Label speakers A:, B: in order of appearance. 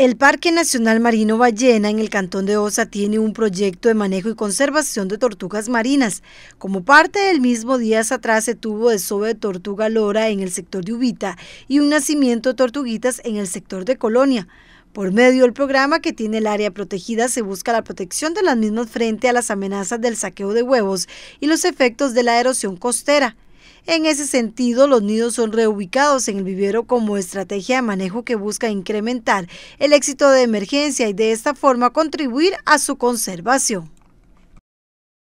A: El Parque Nacional Marino Ballena en el Cantón de Osa tiene un proyecto de manejo y conservación de tortugas marinas. Como parte del mismo, días atrás se tuvo desove de tortuga lora en el sector de Ubita y un nacimiento de tortuguitas en el sector de Colonia. Por medio del programa que tiene el área protegida se busca la protección de las mismas frente a las amenazas del saqueo de huevos y los efectos de la erosión costera. En ese sentido, los nidos son reubicados en el vivero como estrategia de manejo que busca incrementar el éxito de emergencia y de esta forma contribuir a su conservación.